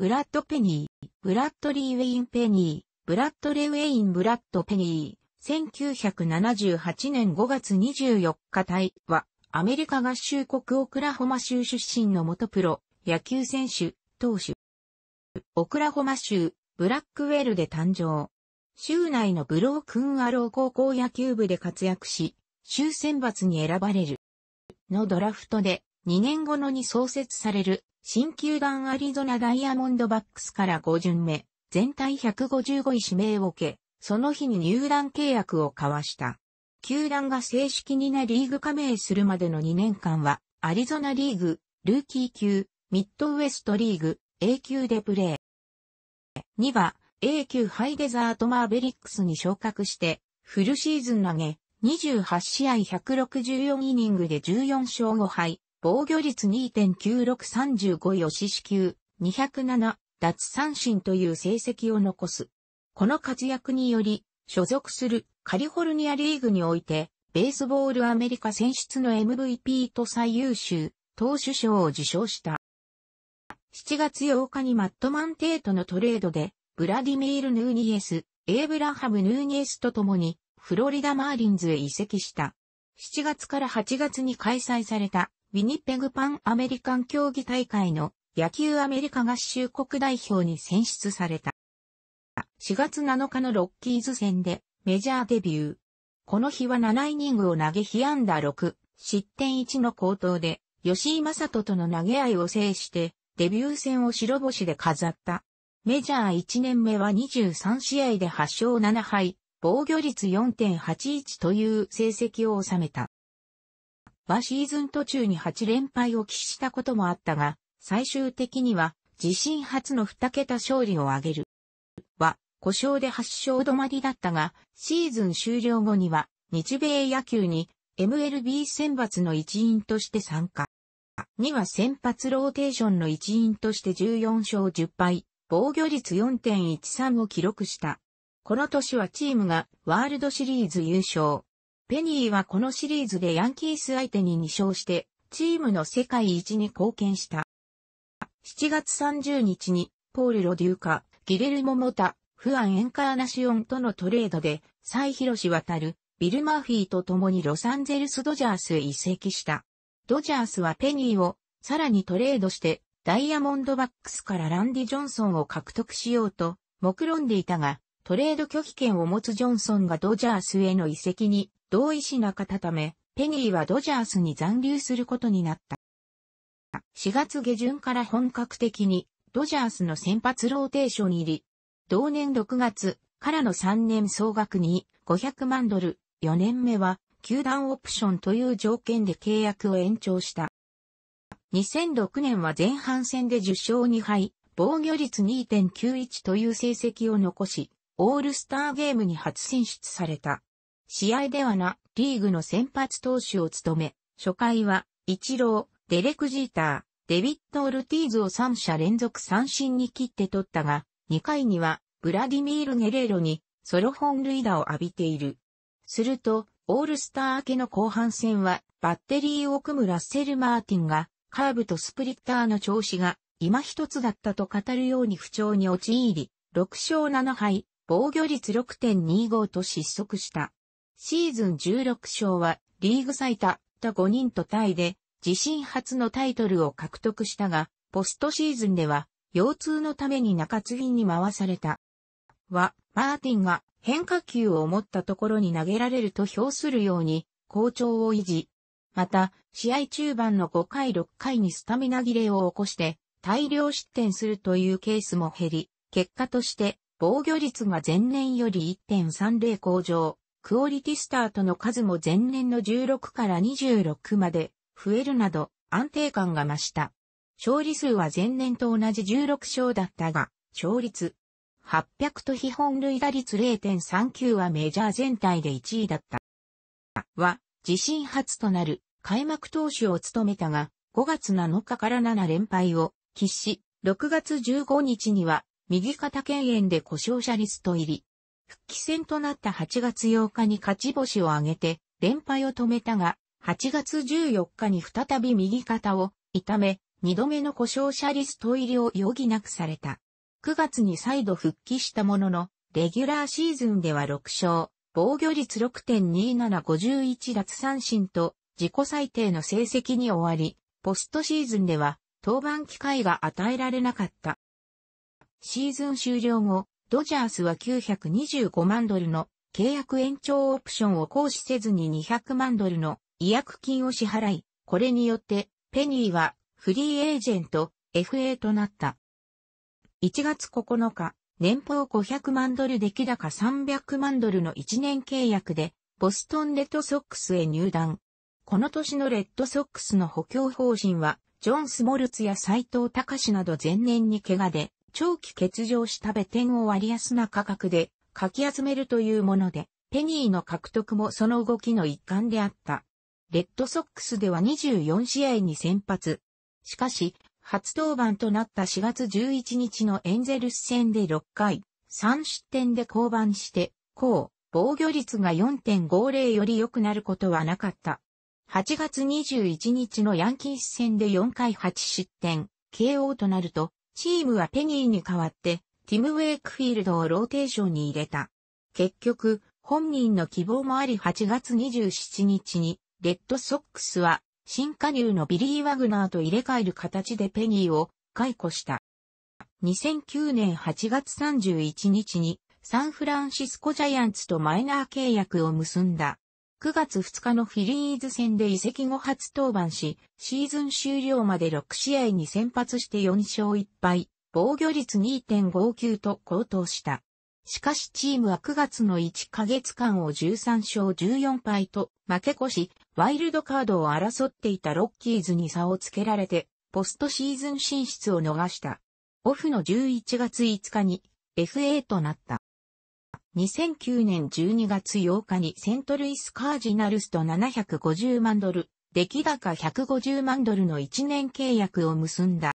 ブラッド・ペニー、ブラッドリー・ウェイン・ペニー、ブラッドレ・ウェイン・ブラッド・ペニー、1978年5月24日隊は、アメリカ合衆国オクラホマ州出身の元プロ、野球選手、投手。オクラホマ州、ブラックウェルで誕生。州内のブロークンアロー高校野球部で活躍し、州選抜に選ばれる。のドラフトで、2年後のに創設される新球団アリゾナダイヤモンドバックスから5巡目、全体155位指名を受け、その日に入団契約を交わした。球団が正式になリーグ加盟するまでの2年間は、アリゾナリーグ、ルーキー級、ミッドウエストリーグ、A 級でプレー。2は、A 級ハイデザートマーベリックスに昇格して、フルシーズン投げ、28試合164イニングで14勝5敗、防御率2.9635位四死球、207、奪三振という成績を残す。この活躍により、所属するカリフォルニアリーグにおいて、ベースボールアメリカ選出の MVP と最優秀、投手賞を受賞した。7月8日にマットマンテートのトレードで、ブラディミール・ヌーニエス、エイブラハム・ヌーニエスと共に、フロリダ・マーリンズへ移籍した。7月から8月に開催されたウィニペグパンアメリカン競技大会の野球アメリカ合衆国代表に選出された。4月7日のロッキーズ戦でメジャーデビュー。この日は7イニングを投げ被安打6、失点1の高騰で、吉井正人との投げ合いを制して、デビュー戦を白星で飾った。メジャー1年目は23試合で8勝7敗、防御率4.81という成績を収めた。はシーズン途中に8連敗を喫したこともあったが、最終的には自身初の2桁勝利を挙げる。は、故障で8勝止まりだったが、シーズン終了後には、日米野球に MLB 選抜の一員として参加。には先発ローテーションの一員として14勝10敗、防御率4.13を記録した。この年はチームがワールドシリーズ優勝、ペニーはこのシリーズでヤンキース相手に2勝して、チームの世界一に貢献した。7月30日に、ポール・ロデューカ、ギレルモ・モタ、フアン・エンカーナシオンとのトレードで、サイ・ヒロシ・渡る、ビル・マーフィーと共にロサンゼルス・ドジャースへ移籍した。ドジャースはペニーを、さらにトレードして、ダイヤモンドバックスからランディ・ジョンソンを獲得しようと、目論んでいたが、トレード拒否権を持つジョンソンがドジャースへの移籍に同意しなかったため、ペニーはドジャースに残留することになった。4月下旬から本格的にドジャースの先発ローテーション入り、同年6月からの3年総額に500万ドル、4年目は球団オプションという条件で契約を延長した。2006年は前半戦で10勝2敗、防御率2.91という成績を残し、オールスターゲームに初選出された。試合ではな、リーグの先発投手を務め、初回は、イチロー、デレク・ジーター、デビッド・オルティーズを3者連続三振に切って取ったが、2回には、ブラディミール・ゲレーロに、ソロ本塁打を浴びている。すると、オールスター明けの後半戦は、バッテリーを組むラッセル・マーティンが、カーブとスプリッターの調子が、今一つだったと語るように不調に陥り、6勝7敗、防御率6.25と失速した。シーズン16勝はリーグ最多た5人とタイで自身初のタイトルを獲得したが、ポストシーズンでは腰痛のために中継ぎに回された。は、マーティンが変化球を持ったところに投げられると評するように、好調を維持。また、試合中盤の5回6回にスタミナ切れを起こして、大量失点するというケースも減り、結果として、防御率が前年より1.30向上、クオリティスタートの数も前年の16から26まで増えるなど安定感が増した。勝利数は前年と同じ16勝だったが、勝率800と基本塁打率0.39はメジャー全体で1位だった。は、自身初となる開幕投手を務めたが、5月7日から7連敗を喫し、6月15日には右肩敬炎で故障者リスト入り。復帰戦となった8月8日に勝ち星を挙げて、連敗を止めたが、8月14日に再び右肩を痛め、2度目の故障者リスト入りを余儀なくされた。9月に再度復帰したものの、レギュラーシーズンでは6勝、防御率6.2751奪三振と自己最低の成績に終わり、ポストシーズンでは登板機会が与えられなかった。シーズン終了後、ドジャースは925万ドルの契約延長オプションを行使せずに200万ドルの違約金を支払い、これによってペニーはフリーエージェント FA となった。1月9日、年俸500万ドル出来高300万ドルの1年契約で、ボストンレッドソックスへ入団。この年のレッドソックスの補強方針は、ジョン・スモルツや斎藤隆など前年に怪我で長期欠場したベテンを割安な価格でかき集めるというもので、ペニーの獲得もその動きの一環であった。レッドソックスでは24試合に先発。しかし、初登板となった4月11日のエンゼルス戦で6回、3失点で降板して、こう、防御率が4.50より良くなることはなかった。8月21日のヤンキース戦で4回8失点、KO となると、チームはペニーに代わって、ティム・ウェイクフィールドをローテーションに入れた。結局、本人の希望もあり8月27日に、レッドソックスは、新加入のビリー・ワグナーと入れ替える形でペニーを解雇した。2009年8月31日に、サンフランシスコジャイアンツとマイナー契約を結んだ。9月2日のフィリーズ戦で移籍後初登板し、シーズン終了まで6試合に先発して4勝1敗、防御率2.59と高騰した。しかしチームは9月の1ヶ月間を13勝14敗と負け越し、ワイルドカードを争っていたロッキーズに差をつけられて、ポストシーズン進出を逃した。オフの11月5日に FA となった。2009年12月8日にセントルイスカージナルスと750万ドル、出来高150万ドルの1年契約を結んだ。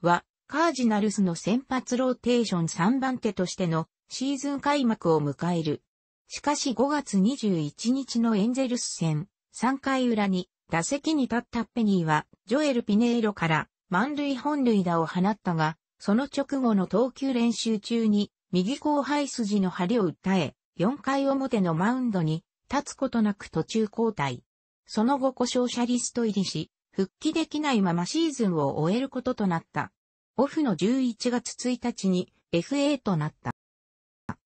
は、カージナルスの先発ローテーション3番手としてのシーズン開幕を迎える。しかし5月21日のエンゼルス戦、3回裏に打席に立ったペニーは、ジョエル・ピネーロから満塁本塁打を放ったが、その直後の投球練習中に右後輩筋の張りを訴え、4回表のマウンドに立つことなく途中交代。その後故障者リスト入りし、復帰できないままシーズンを終えることとなった。オフの11月1日に FA となった。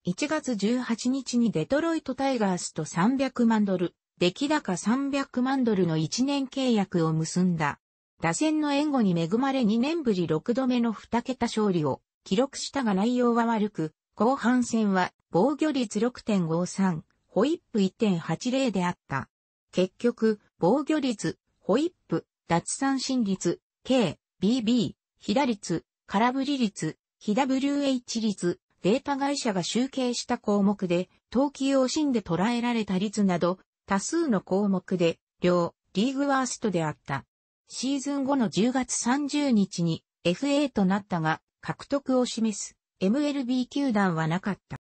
1月18日にデトロイトタイガースと300万ドル、出来高300万ドルの1年契約を結んだ。打線の援護に恵まれ2年ぶり6度目の2桁勝利を記録したが内容は悪く、後半戦は防御率6.53、ホイップ1.80であった。結局、防御率、ホイップ、脱三振率、K、BB、被打率、空振り率、被 WH 率、データ会社が集計した項目で、投球を芯で捉えられた率など、多数の項目で、両、リーグワーストであった。シーズン後の10月30日に FA となったが、獲得を示す MLB 球団はなかった。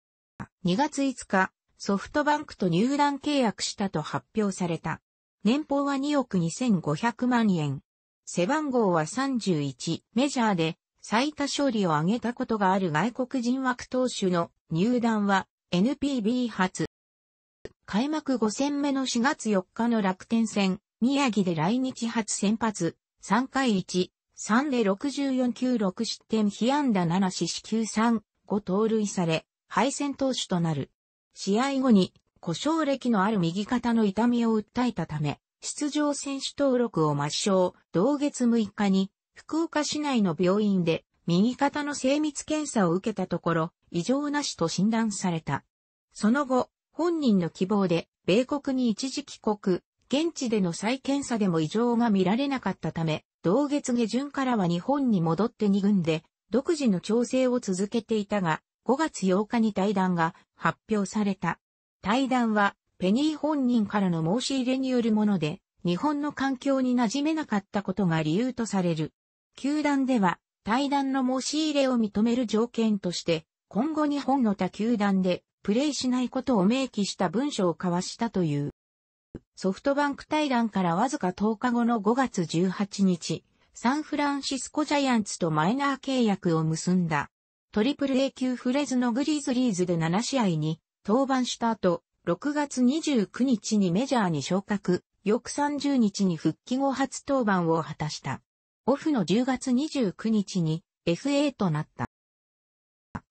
2月5日、ソフトバンクと入団契約したと発表された。年俸は2億2500万円。背番号は31、メジャーで最多勝利を挙げたことがある外国人枠投手の入団は NPB 初。開幕5戦目の4月4日の楽天戦、宮城で来日初先発、3回1、3で64球6失点被安打7四死球3、5盗塁され、敗戦投手となる。試合後に故障歴のある右肩の痛みを訴えたため、出場選手登録を抹消、同月6日に福岡市内の病院で右肩の精密検査を受けたところ、異常なしと診断された。その後、本人の希望で、米国に一時帰国、現地での再検査でも異常が見られなかったため、同月下旬からは日本に戻って2軍で、独自の調整を続けていたが、5月8日に対談が発表された。対談は、ペニー本人からの申し入れによるもので、日本の環境に馴染めなかったことが理由とされる。球団では、対談の申し入れを認める条件として、今後日本の他球団でプレイしないことを明記した文書を交わしたという。ソフトバンク対談からわずか10日後の5月18日、サンフランシスコジャイアンツとマイナー契約を結んだ。トリプル A 級フレズのグリーズリーズで7試合に登板した後、6月29日にメジャーに昇格、翌30日に復帰後初登板を果たした。オフの10月29日に FA となった。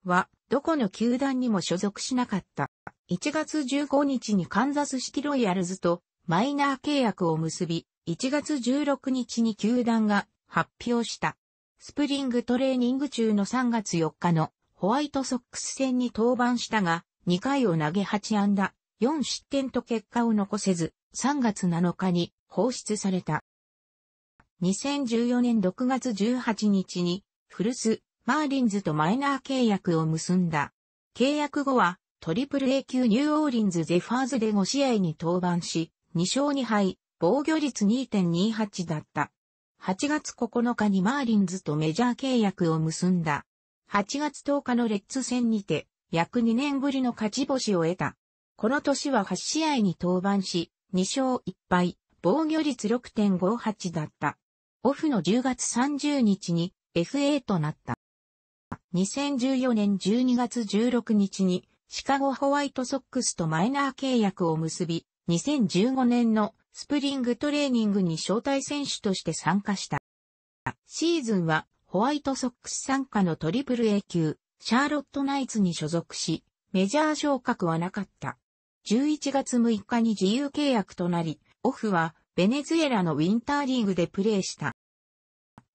は、どこの球団にも所属しなかった。1月15日にカンザスシティロイヤルズとマイナー契約を結び、1月16日に球団が発表した。スプリングトレーニング中の3月4日のホワイトソックス戦に登板したが、2回を投げ8安打、4失点と結果を残せず、3月7日に放出された。2014年6月18日に、古巣、マーリンズとマイナー契約を結んだ。契約後は、トリプル A 級ニューオーリンズゼファーズで5試合に登板し、2勝2敗、防御率2.28だった。8月9日にマーリンズとメジャー契約を結んだ。8月10日のレッツ戦にて、約2年ぶりの勝ち星を得た。この年は8試合に登板し、2勝1敗、防御率6.58だった。オフの10月30日に FA となった。2014年12月16日にシカゴホワイトソックスとマイナー契約を結び、2015年のスプリングトレーニングに招待選手として参加した。シーズンはホワイトソックス参加のトリプル A 級、シャーロットナイツに所属し、メジャー昇格はなかった。11月6日に自由契約となり、オフはベネズエラのウィンターリーグでプレーした。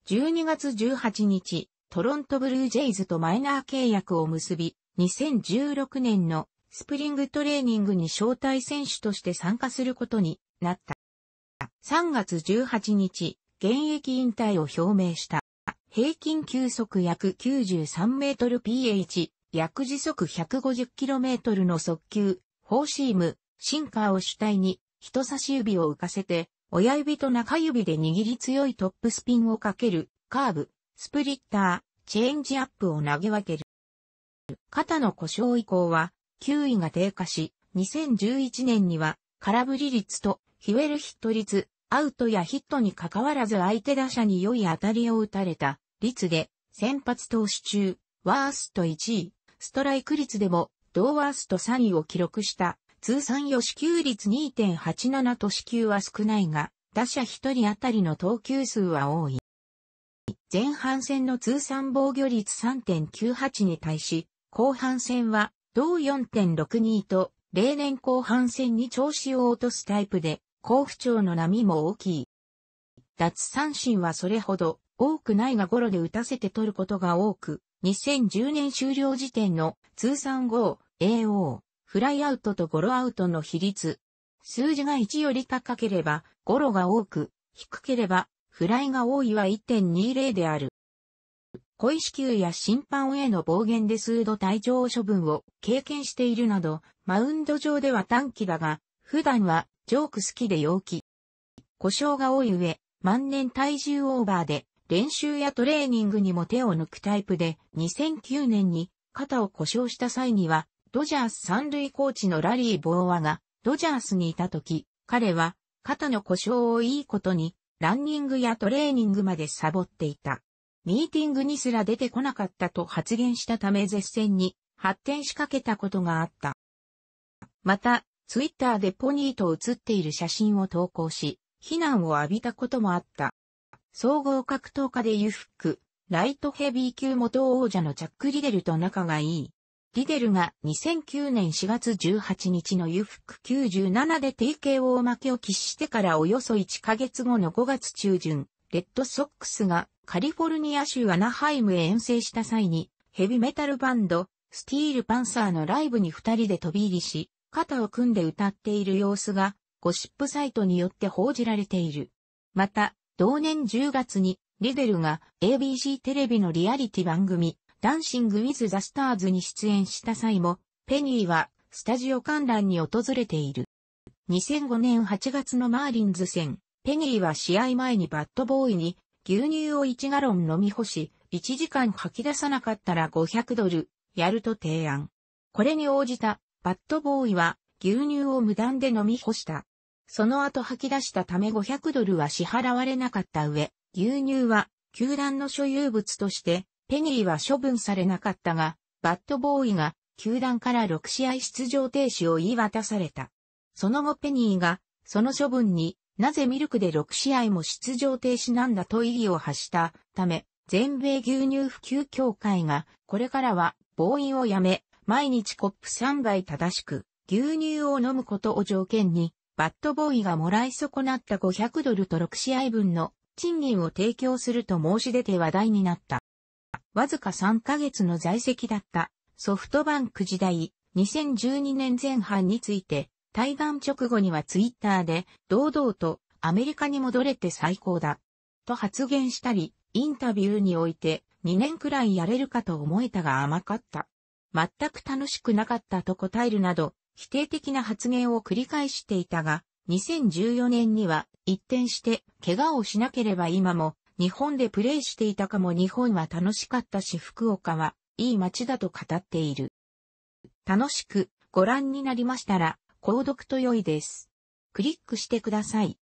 12月18日、トロントブルージェイズとマイナー契約を結び、2016年のスプリングトレーニングに招待選手として参加することになった。3月18日、現役引退を表明した。平均球速約93メートル PH、約時速150キロメートルの速球、フォーシーム、シンカーを主体に、人差し指を浮かせて、親指と中指で握り強いトップスピンをかける、カーブ、スプリッター、チェンジアップを投げ分ける。肩の故障以降は、球威が低下し、2011年には空振り率とヒウェルヒット率、アウトやヒットに関わらず相手打者に良い当たりを打たれた率で、先発投手中、ワースト1位、ストライク率でも同ワースト3位を記録した通算予支給率2.87と支給は少ないが、打者1人当たりの投球数は多い。前半戦の通算防御率3.98に対し、後半戦は、同4.62と、例年後半戦に調子を落とすタイプで、甲府調の波も大きい。脱三振はそれほど多くないがゴロで打たせて取ることが多く、2010年終了時点の通算5、AO、フライアウトとゴロアウトの比率。数字が1より高ければゴロが多く、低ければフライが多いは1.20である。小石球や審判への暴言で数度退場処分を経験しているなど、マウンド上では短期だが、普段はジョーク好きで陽気。故障が多い上、万年体重オーバーで、練習やトレーニングにも手を抜くタイプで、2009年に肩を故障した際には、ドジャース三塁コーチのラリー・ボーアが、ドジャースにいた時、彼は、肩の故障をいいことに、ランニングやトレーニングまでサボっていた。ミーティングにすら出てこなかったと発言したため絶戦に発展しかけたことがあった。また、ツイッターでポニーと写っている写真を投稿し、非難を浴びたこともあった。総合格闘家で裕福、ライトヘビー級元王者のチャック・リデルと仲がいい。リデルが2009年4月18日の裕福ッ97で TKO 負けを喫してからおよそ1ヶ月後の5月中旬、レッドソックスがカリフォルニア州アナハイムへ遠征した際に、ヘビメタルバンド、スティールパンサーのライブに二人で飛び入りし、肩を組んで歌っている様子が、ゴシップサイトによって報じられている。また、同年10月に、リデルが ABC テレビのリアリティ番組、ダンシング・ウィズ・ザ・スターズに出演した際も、ペニーは、スタジオ観覧に訪れている。2005年8月のマーリンズ戦、ペニーは試合前にバッドボーイに、牛乳を1ガロン飲み干し、1時間吐き出さなかったら500ドル、やると提案。これに応じた、バッドボーイは、牛乳を無断で飲み干した。その後吐き出したため500ドルは支払われなかった上、牛乳は、球団の所有物として、ペニーは処分されなかったが、バッドボーイが、球団から6試合出場停止を言い渡された。その後ペニーが、その処分になぜミルクで6試合も出場停止なんだと異議を発したため、全米牛乳普及協会が、これからは暴飲をやめ、毎日コップ3杯正しく、牛乳を飲むことを条件に、バッドボーイがもらい損なった500ドルと6試合分の賃金を提供すると申し出て話題になった。わずか3ヶ月の在籍だったソフトバンク時代2012年前半について対談直後にはツイッターで、堂々とアメリカに戻れて最高だ。と発言したり、インタビューにおいて2年くらいやれるかと思えたが甘かった。全く楽しくなかったと答えるなど、否定的な発言を繰り返していたが、2014年には一転して怪我をしなければ今も日本でプレーしていたかも日本は楽しかったし福岡はいい街だと語っている。楽しくご覧になりましたら購読と良いです。クリックしてください。